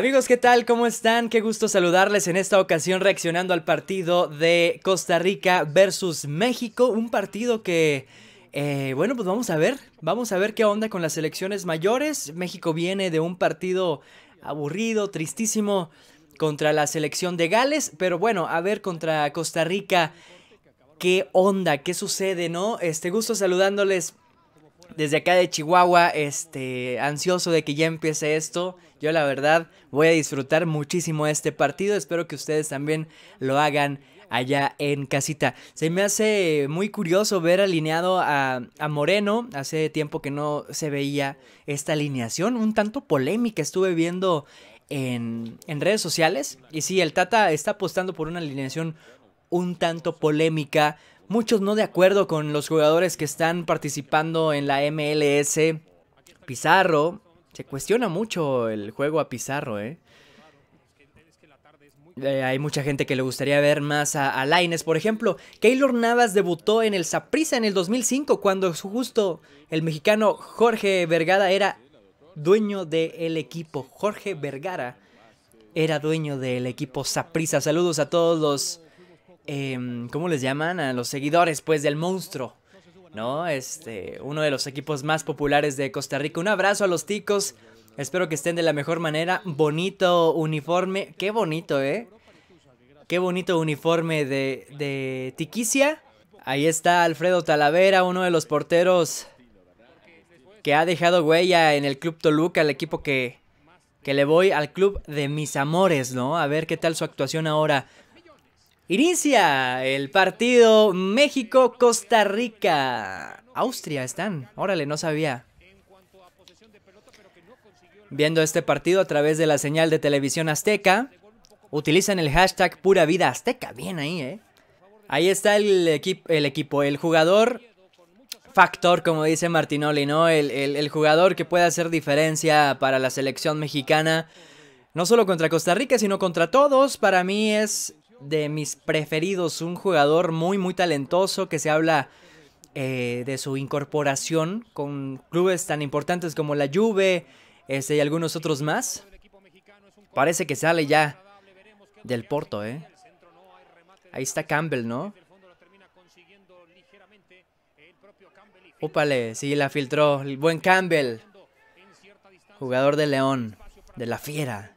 Amigos, ¿qué tal? ¿Cómo están? Qué gusto saludarles en esta ocasión reaccionando al partido de Costa Rica versus México, un partido que... Eh, bueno, pues vamos a ver, vamos a ver qué onda con las selecciones mayores. México viene de un partido aburrido, tristísimo contra la selección de Gales, pero bueno, a ver contra Costa Rica qué onda, qué sucede, ¿no? Este gusto saludándoles desde acá de Chihuahua, este, ansioso de que ya empiece esto. Yo la verdad voy a disfrutar muchísimo este partido. Espero que ustedes también lo hagan allá en casita. Se me hace muy curioso ver alineado a, Moreno. Hace tiempo que no se veía esta alineación, un tanto polémica estuve viendo en, en redes sociales. Y sí, el Tata está apostando por una alineación un tanto polémica muchos no de acuerdo con los jugadores que están participando en la MLS. Pizarro, se cuestiona mucho el juego a Pizarro, ¿eh? ¿eh? hay mucha gente que le gustaría ver más a, Laines. Por ejemplo, Keylor Navas debutó en el Saprissa en el 2005, cuando justo el mexicano Jorge Vergara era dueño del equipo. Jorge Vergara era dueño del equipo Saprissa. Saludos a todos los Em, ¿cómo les llaman? A los seguidores, pues, del monstruo. ¿No? Este, uno de los equipos más populares de Costa Rica. Un abrazo a los ticos. Espero que estén de la mejor manera. Bonito uniforme. Qué bonito, ¿eh? Qué bonito uniforme de, de Tiquicia. Ahí está Alfredo Talavera, uno de los porteros que ha dejado huella en el Club Toluca, el equipo que, que le voy al club de mis amores, ¿no? A ver qué tal su actuación ahora. Inicia el partido México-Costa Rica. Austria están. Órale, no sabía. Viendo este partido a través de la señal de televisión azteca, utilizan el hashtag pura vida azteca. Bien ahí, ¿eh? Ahí está el, equipo, el jugador factor, como dice Martinoli, ¿no? El, el jugador que puede hacer diferencia para la selección mexicana, no solo contra Costa Rica, sino contra todos. Para mí es de mis preferidos, un jugador muy, muy talentoso que se habla eh, de su incorporación con clubes tan importantes como la Juve ese y algunos otros más. Parece que sale ya del Porto, ¿eh? Ahí está Campbell, ¿no? Úpale, sí, la filtró. El buen Campbell. Jugador de León, de la Fiera.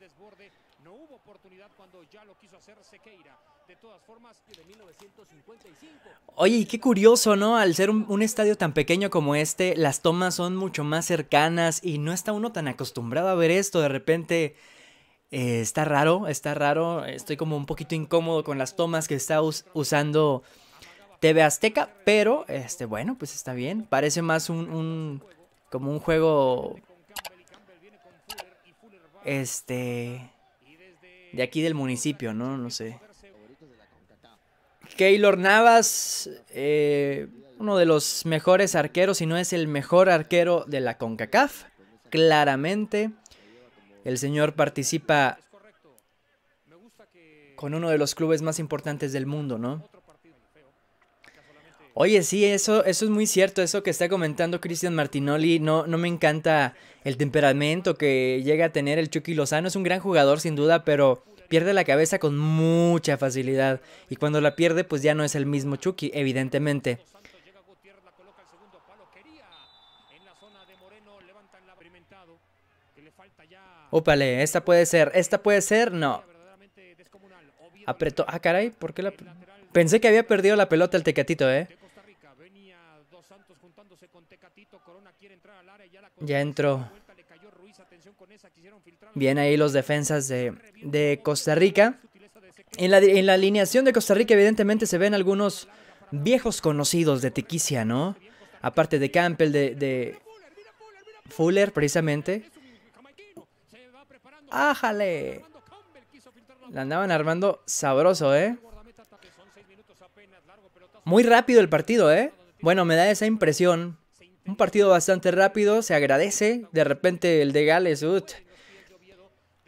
Oye, qué curioso, ¿no? Al ser un, estadio tan pequeño como este, las tomas son mucho más cercanas y no está uno tan acostumbrado a ver esto. De repente eh, está raro, está raro. Estoy como un poquito incómodo con las tomas que está usando TV Azteca, pero este, bueno, pues está bien. Parece más un, un como un juego este de aquí del municipio, ¿no? No sé. Keylor Navas, eh, uno de los mejores arqueros, y no es el mejor arquero de la CONCACAF, claramente. El señor participa con uno de los clubes más importantes del mundo, ¿no? Oye, sí, eso, eso es muy cierto, eso que está comentando Cristian Martinoli, no, no me encanta el temperamento que llega a tener el Chucky Lozano, es un gran jugador sin duda, pero pierde la cabeza con mucha facilidad y cuando la pierde pues ya no es el mismo Chucky, evidentemente. Ópale, esta puede ser, esta puede ser, no. Apretó, ah caray, ¿por qué la... Pensé que había perdido la pelota el Tecatito, ¿eh? Ya entró. Bien ahí los defensas de, Costa Rica. En la, alineación de Costa Rica evidentemente se ven algunos viejos conocidos de Tequicia, ¿no? Aparte de Campbell, de, de Fuller precisamente. ¡Ájale! La andaban armando sabroso, ¿eh? Muy rápido el partido, ¿eh? Bueno, me da esa impresión un partido bastante rápido, se agradece. De repente el de Gales,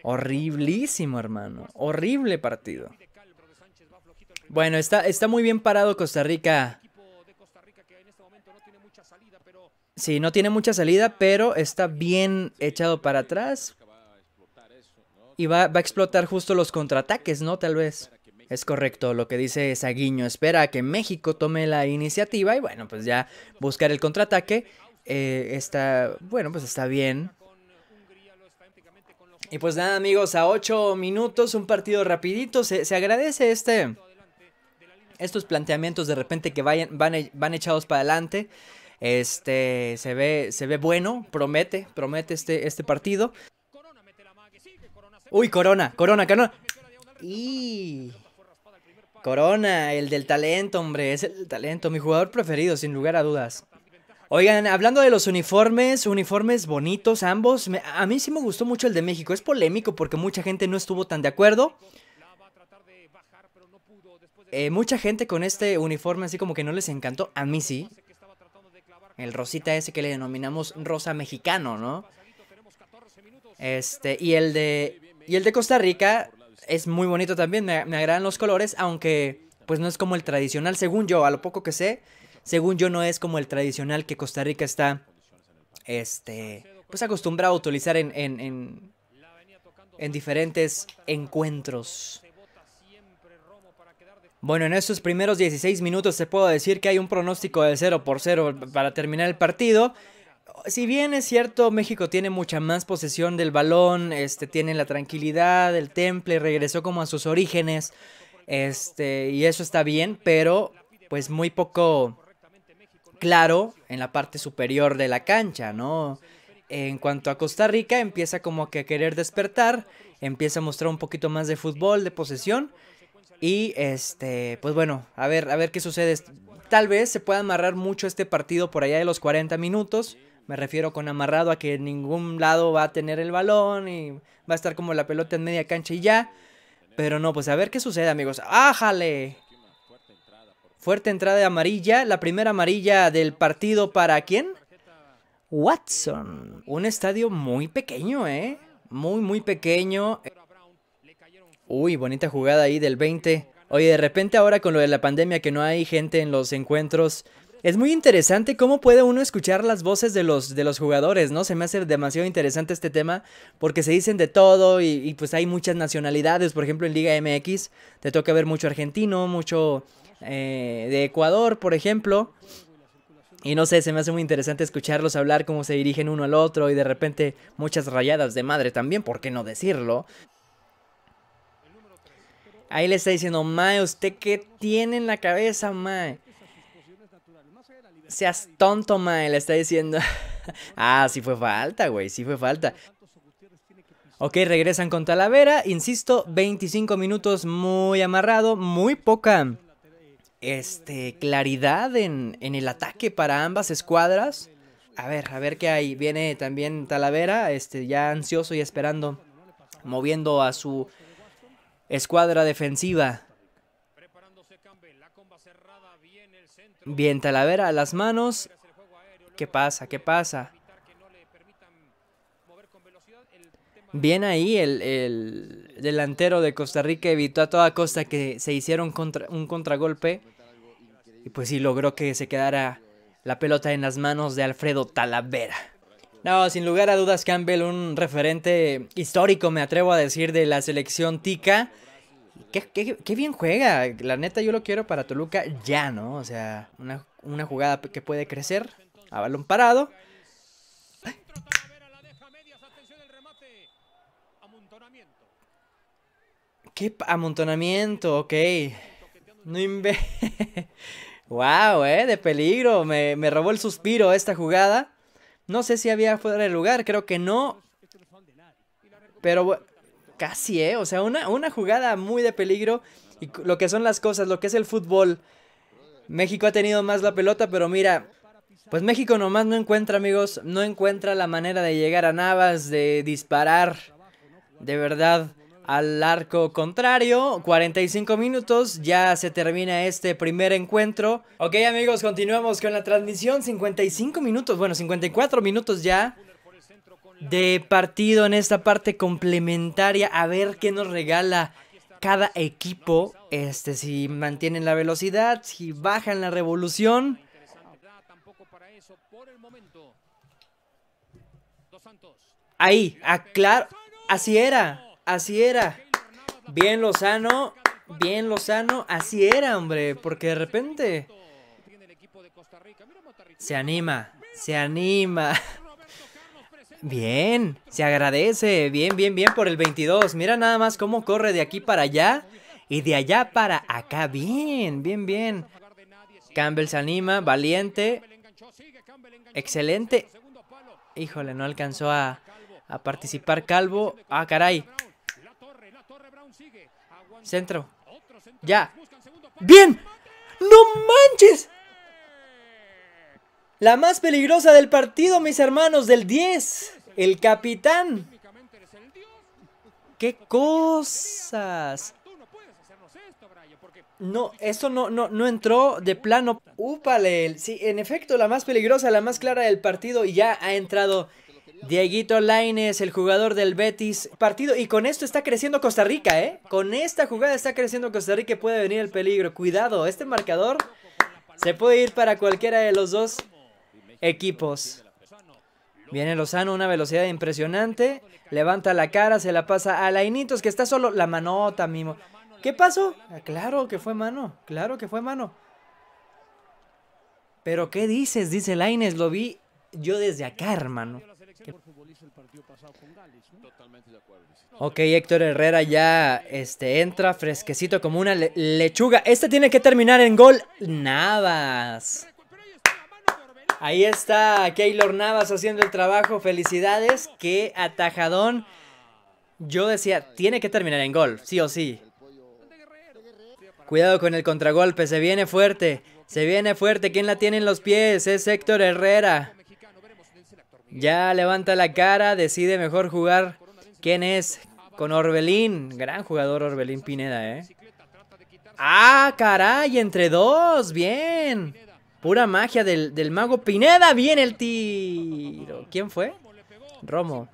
horriblísimo, hermano. Horrible partido. Bueno, está, está muy bien parado Costa Rica. Sí, no tiene mucha salida, pero está bien echado para atrás. Y va, va a explotar justo los contraataques, ¿no? Tal vez. Es correcto lo que dice Saguiño. Espera a que México tome la iniciativa y bueno, pues ya buscar el contraataque. Eh, está, bueno, pues está bien. Y pues nada amigos, a ocho minutos, un partido rapidito. Se, agradece este, estos planteamientos de repente que vayan, e, van, echados para adelante. Este se ve, se ve bueno, promete, promete este, este partido. Uy, Corona, Corona, Corona. Y Corona, el del talento, hombre, es el talento, mi jugador preferido, sin lugar a dudas. Oigan, hablando de los uniformes, uniformes bonitos ambos, a mí sí me gustó mucho el de México, es polémico porque mucha gente no estuvo tan de acuerdo. Eh, mucha gente con este uniforme así como que no les encantó, a mí sí. El rosita ese que le denominamos rosa mexicano, ¿no? Este, y el de y el de Costa Rica es muy bonito también, me, me, agradan los colores, aunque pues no es como el tradicional, según yo, a lo poco que sé, según yo no es como el tradicional que Costa Rica está, este, pues acostumbrado a utilizar en, en, en, en diferentes encuentros. Bueno, en estos primeros 16 minutos se puedo decir que hay un pronóstico de 0 por 0 para terminar el partido si bien es cierto, México tiene mucha más posesión del balón, este, tiene la tranquilidad, el temple, regresó como a sus orígenes, este, y eso está bien, pero pues muy poco claro en la parte superior de la cancha, ¿no? En cuanto a Costa Rica, empieza como que a querer despertar, empieza a mostrar un poquito más de fútbol, de posesión, y este, pues bueno, a ver, a ver qué sucede. Tal vez se pueda amarrar mucho este partido por allá de los 40 minutos me refiero con amarrado a que en ningún lado va a tener el balón y va a estar como la pelota en media cancha y ya. Pero no, pues a ver qué sucede, amigos. ¡Ájale! Fuerte entrada de amarilla. La primera amarilla del partido para quién? Watson. Un estadio muy pequeño, ¿eh? Muy, muy pequeño. Uy, bonita jugada ahí del 20. Oye, de repente ahora con lo de la pandemia que no hay gente en los encuentros, es muy interesante cómo puede uno escuchar las voces de los, de los jugadores, ¿no? Se me hace demasiado interesante este tema porque se dicen de todo y, pues hay muchas nacionalidades. Por ejemplo, en Liga MX te toca ver mucho argentino, mucho eh, de Ecuador, por ejemplo. Y no sé, se me hace muy interesante escucharlos hablar cómo se dirigen uno al otro y de repente muchas rayadas de madre también, ¿por qué no decirlo? Ahí le está diciendo, Mae, ¿usted qué tiene en la cabeza, Mae? Seas tonto, mael, le está diciendo. ah, sí fue falta, güey, sí fue falta. Ok, regresan con Talavera, insisto, 25 minutos muy amarrado, muy poca este, claridad en, el ataque para ambas escuadras. A ver, a ver qué hay. Viene también Talavera, este, ya ansioso y esperando, moviendo a su escuadra defensiva. Bien, Talavera a las manos. ¿Qué pasa? ¿Qué pasa? Bien ahí el, delantero de Costa Rica evitó a toda costa que se hiciera un, un, contragolpe. Y pues sí logró que se quedara la pelota en las manos de Alfredo Talavera. No, sin lugar a dudas Campbell, un referente histórico me atrevo a decir de la selección tica. Qué, bien juega. La neta, yo lo quiero para Toluca ya, ¿no? O sea, una, jugada que puede crecer a balón parado. ¿Qué amontonamiento? Ok. No wow, eh, de peligro. Me, me, robó el suspiro esta jugada. No sé si había fuera de lugar, creo que no. Pero casi, ¿eh? O sea, una, jugada muy de peligro. Y lo que son las cosas, lo que es el fútbol. México ha tenido más la pelota, pero mira, pues México nomás no encuentra, amigos, no encuentra la manera de llegar a Navas, de disparar de verdad al arco contrario. 45 minutos, ya se termina este primer encuentro. Ok amigos, continuamos con la transmisión. 55 minutos, bueno, 54 minutos ya de partido en esta parte complementaria. A ver qué nos regala cada equipo. Este, si mantienen la velocidad, si bajan la revolución. Ahí, aclaro. Así era, así era. Bien Lozano, bien Lozano, así era, hombre. Porque de repente... Se anima, se anima. Bien, se agradece. Bien, bien, bien por el 22. Mira nada más cómo corre de aquí para allá y de allá para acá. Bien, bien, bien. Campbell se anima, valiente. Excelente. Híjole, no alcanzó a, a participar Calvo. Ah, caray. Centro. Ya. ¡Bien! ¡No manches! La más peligrosa del partido, mis hermanos, del 10. El capitán. ¡Qué cosas! No, esto no, no, no entró de plano. ¡Úpale! Sí, en efecto, la más peligrosa, la más clara del partido. Y ya ha entrado Dieguito Laines, el jugador del Betis. Partido. Y con esto está creciendo Costa Rica, ¿eh? Con esta jugada está creciendo Costa Rica y puede venir el peligro. Cuidado, este marcador se puede ir para cualquiera de los dos equipos. Viene Lozano una velocidad impresionante. Levanta la cara, se la pasa a Lainitos, que está solo. La manota, mismo. ¿Qué pasó? Ah, claro que fue mano. Claro que fue mano. Pero ¿qué dices? Dice Laines. Lo vi yo desde acá, hermano. Ok, Héctor Herrera ya este, entra fresquecito como una lechuga. Este tiene que terminar en gol. Navas. Ahí está Keylor Navas haciendo el trabajo. Felicidades. Qué atajadón. Yo decía, tiene que terminar en gol, sí o sí. Cuidado con el contragolpe, se viene fuerte. Se viene fuerte. ¿Quién la tiene en los pies? Es Héctor Herrera. Ya levanta la cara, decide mejor jugar. ¿Quién es? Con Orbelín. Gran jugador Orbelín Pineda, ¿eh? ¡Ah, caray! Entre dos. Bien. Pura magia del, mago Pineda. Viene el tiro. ¿Quién fue? Romo.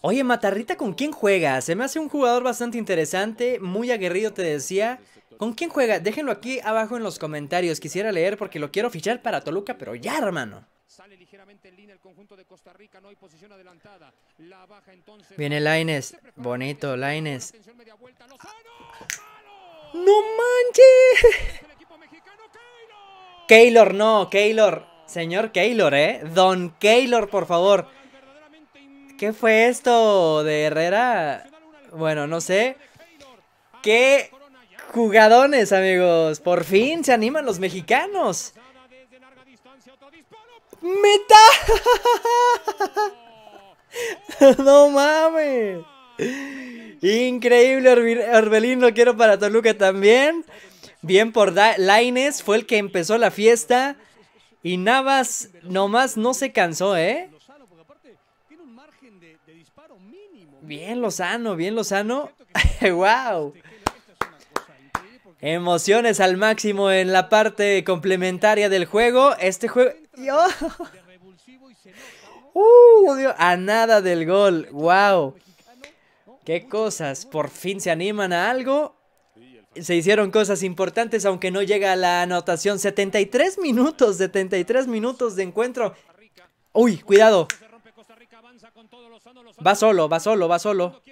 Oye, Matarrita, ¿con quién juega? Se me hace un jugador bastante interesante, muy aguerrido, te decía. ¿Con quién juega? Déjenlo aquí abajo en los comentarios. Quisiera leer porque lo quiero fichar para Toluca, pero ya, hermano. Sale ligeramente en línea el conjunto de Costa Rica, no hay posición adelantada. Viene Laines, bonito Laines. ¡No manches! Keylor, no, Keylor. Señor Keylor, ¿eh? Don Kaylor, por favor. ¿Qué fue esto de Herrera? Bueno, no sé. ¿Qué jugadones, amigos? Por fin se animan los mexicanos. ¡Meta! ¡No mames! Increíble, Orbelín lo quiero para Toluca también. Bien por Lines, fue el que empezó la fiesta. Y Navas nomás no se cansó, ¿eh? Bien Lozano, bien Lozano. ¡Wow! Emociones al máximo en la parte complementaria del juego. Este juego... ¡Oh! Uh, a nada del gol. ¡Wow! ¡Qué cosas! Por fin se animan a algo se hicieron cosas importantes, aunque no llega a la anotación. 73 minutos, 73 minutos de encuentro. Uy, cuidado. Va solo, va solo, va solo.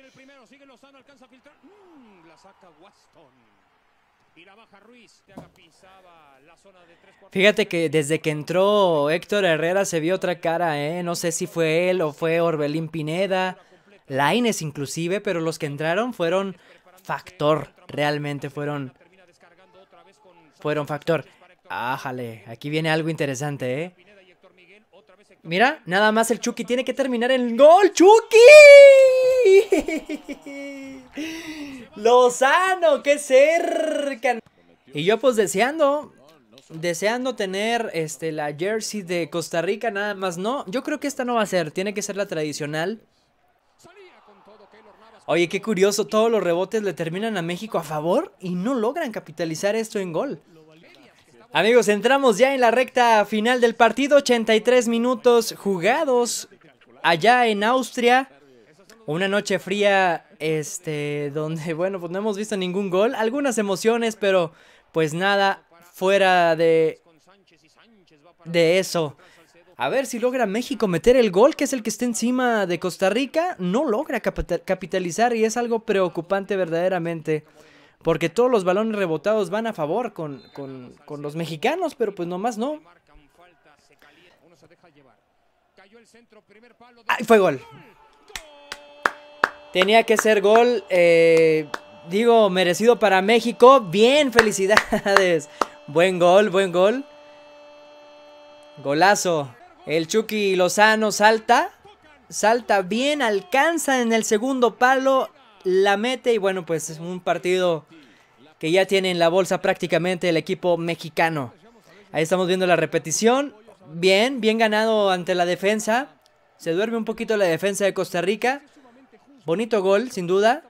Fíjate que desde que entró Héctor Herrera se vio otra cara, ¿eh? No sé si fue él o fue Orbelín Pineda, Laines inclusive, pero los que entraron fueron factor. Realmente fueron... Fueron factor. Ájale, aquí viene algo interesante, ¿eh? Mira, nada más el Chucky tiene que terminar el gol. ¡Chucky! Lozano, qué cerca. Y yo pues deseando, deseando tener este, la jersey de Costa Rica, nada más no. Yo creo que esta no va a ser, tiene que ser la tradicional. Oye, qué curioso, todos los rebotes le terminan a México a favor y no logran capitalizar esto en gol. Amigos, entramos ya en la recta final del partido, 83 minutos jugados allá en Austria. Una noche fría, este, donde, bueno, pues no hemos visto ningún gol, algunas emociones, pero pues nada fuera de, de eso. A ver si logra México meter el gol, que es el que está encima de Costa Rica. No logra capitalizar y es algo preocupante verdaderamente. Porque todos los balones rebotados van a favor con, los mexicanos, pero pues nomás no. ¡Ay, fue gol! Tenía que ser gol, eh, digo, merecido para México. Bien, felicidades. Buen gol, buen gol. Golazo. El Chucky Lozano salta, salta bien, alcanza en el segundo palo, la mete y bueno, pues es un partido que ya tiene en la bolsa prácticamente el equipo mexicano. Ahí estamos viendo la repetición. Bien, bien ganado ante la defensa. Se duerme un poquito la defensa de Costa Rica. Bonito gol, sin duda.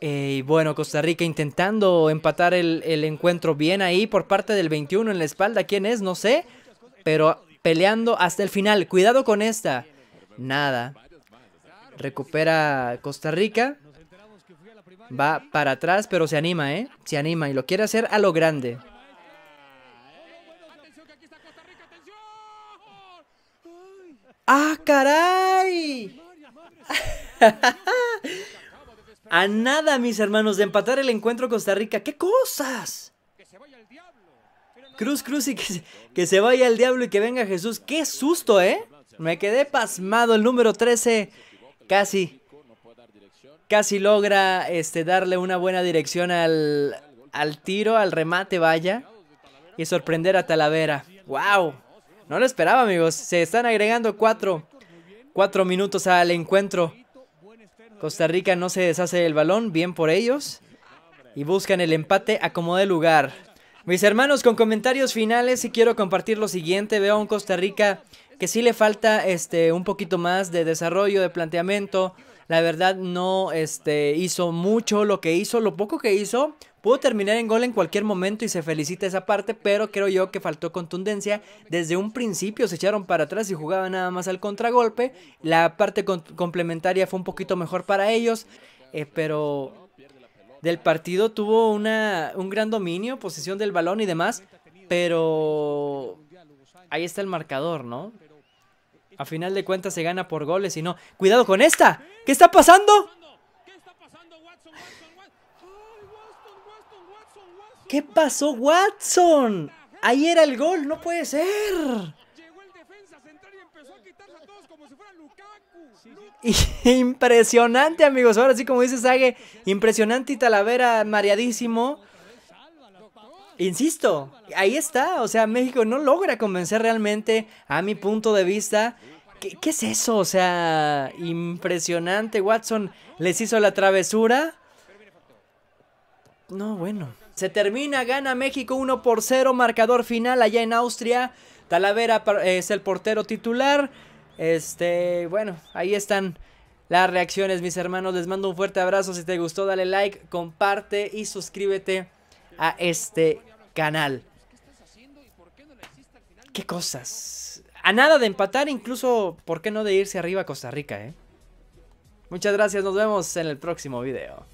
Eh, y bueno, Costa Rica intentando empatar el, encuentro bien ahí por parte del 21 en la espalda. ¿Quién es? No sé. Pero peleando hasta el final. Cuidado con esta. Nada. Recupera Costa Rica. Va para atrás, pero se anima, ¿eh? Se anima y lo quiere hacer a lo grande. ¡Ah, caray! A nada, mis hermanos, de empatar el encuentro Costa Rica. ¡Qué cosas! Cruz, cruz y que se, vaya el diablo y que venga Jesús. ¡Qué susto, eh! Me quedé pasmado. El número 13 casi, casi logra este, darle una buena dirección al, al tiro, al remate, vaya. Y sorprender a Talavera. ¡Wow! No lo esperaba, amigos. Se están agregando cuatro, cuatro minutos al encuentro. Costa Rica no se deshace del balón, bien por ellos. Y buscan el empate a como de lugar. Mis hermanos, con comentarios finales, sí quiero compartir lo siguiente. Veo a un Costa Rica que sí le falta este, un poquito más de desarrollo, de planteamiento. La verdad no este, hizo mucho lo que hizo, lo poco que hizo Pudo terminar en gol en cualquier momento y se felicita esa parte, pero creo yo que faltó contundencia. Desde un principio se echaron para atrás y jugaban nada más al contragolpe. La parte complementaria fue un poquito mejor para ellos, eh, pero del partido tuvo una, un gran dominio, posesión del balón y demás, pero ahí está el marcador, ¿no? A final de cuentas se gana por goles y no. ¡Cuidado con esta! ¿Qué está pasando? ¿Qué pasó, Watson? Ahí era el gol, no puede ser. Impresionante, amigos. Ahora sí, como dice Sage, impresionante y Talavera mareadísimo. Insisto, ahí está. O sea, México no logra convencer realmente, a mi punto de vista. qué es eso? O sea, impresionante. Watson les hizo la travesura. No, bueno. Se termina, gana México 1 por 0, marcador final allá en Austria. Talavera es el portero titular. Este, bueno, ahí están las reacciones, mis hermanos. Les mando un fuerte abrazo. Si te gustó, dale like, comparte y suscríbete a este canal. ¿Qué cosas? A nada de empatar, incluso, ¿por qué no de irse arriba a Costa Rica, eh? Muchas gracias, nos vemos en el próximo video.